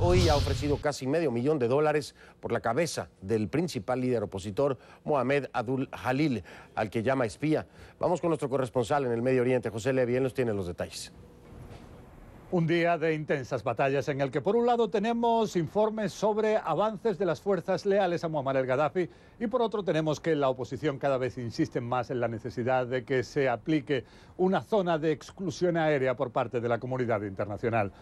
hoy ha ofrecido casi medio millón de dólares por la cabeza del principal líder opositor, Mohamed Abdul Halil, al que llama espía. Vamos con nuestro corresponsal en el Medio Oriente, José Levi, él nos tiene los detalles. Un día de intensas batallas en el que por un lado tenemos informes sobre avances de las fuerzas leales a Muammar el Gaddafi y por otro tenemos que la oposición cada vez insiste más en la necesidad de que se aplique una zona de exclusión aérea por parte de la comunidad internacional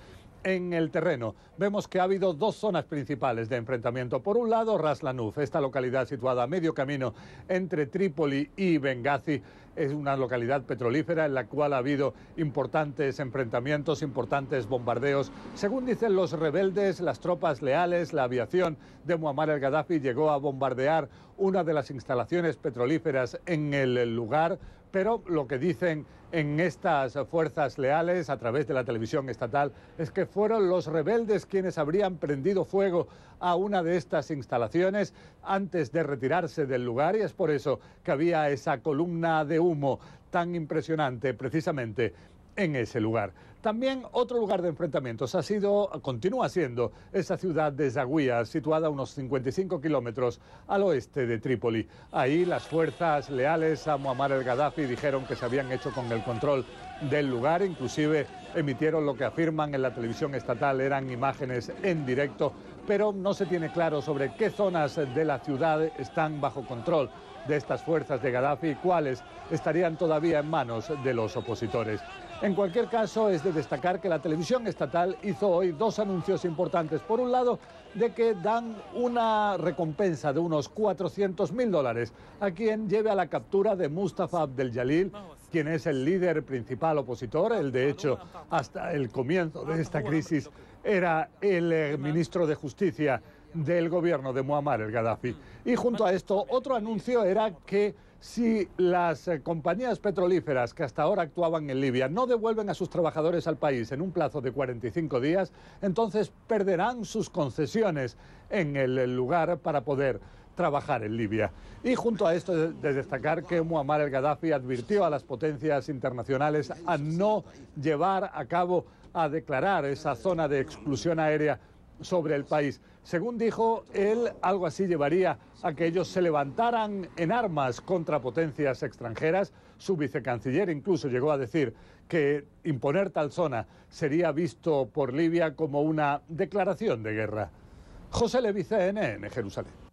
en el terreno. Vemos que ha habido dos zonas principales de enfrentamiento. Por un lado, Raslanuf, esta localidad situada a medio camino entre Trípoli y Benghazi, es una localidad petrolífera en la cual ha habido importantes enfrentamientos, importantes bombardeos. Según dicen los rebeldes, las tropas leales, la aviación de Muammar el Gaddafi llegó a bombardear una de las instalaciones petrolíferas en el lugar, pero lo que dicen en estas fuerzas leales a través de la televisión estatal es que fueron los rebeldes quienes habrían prendido fuego a una de estas instalaciones antes de retirarse del lugar y es por eso que había esa columna de humo tan impresionante precisamente en ese lugar. También otro lugar de enfrentamientos ha sido, continúa siendo, esa ciudad de Zagüía... situada a unos 55 kilómetros al oeste de Trípoli. Ahí las fuerzas leales a Muammar el Gaddafi dijeron que se habían hecho con el control del lugar, inclusive emitieron lo que afirman en la televisión estatal eran imágenes en directo, pero no se tiene claro sobre qué zonas de la ciudad están bajo control de estas fuerzas de Gaddafi y cuáles estarían todavía en manos de los opositores. En cualquier caso, es de destacar que la televisión estatal hizo hoy dos anuncios importantes. Por un lado, de que dan una recompensa de unos 400.000 mil dólares a quien lleve a la captura de Mustafa Abdel Jalil quien es el líder principal opositor. el de hecho, hasta el comienzo de esta crisis era el eh, ministro de Justicia del gobierno de Muammar el Gaddafi. Y junto a esto, otro anuncio era que si las eh, compañías petrolíferas que hasta ahora actuaban en Libia no devuelven a sus trabajadores al país en un plazo de 45 días, entonces perderán sus concesiones en el lugar para poder trabajar en Libia. Y junto a esto de destacar que Muammar el Gaddafi advirtió a las potencias internacionales a no llevar a cabo, a declarar esa zona de exclusión aérea sobre el país. Según dijo él, algo así llevaría a que ellos se levantaran en armas contra potencias extranjeras. Su vicecanciller incluso llegó a decir que imponer tal zona sería visto por Libia como una declaración de guerra. José Levice, en Jerusalén.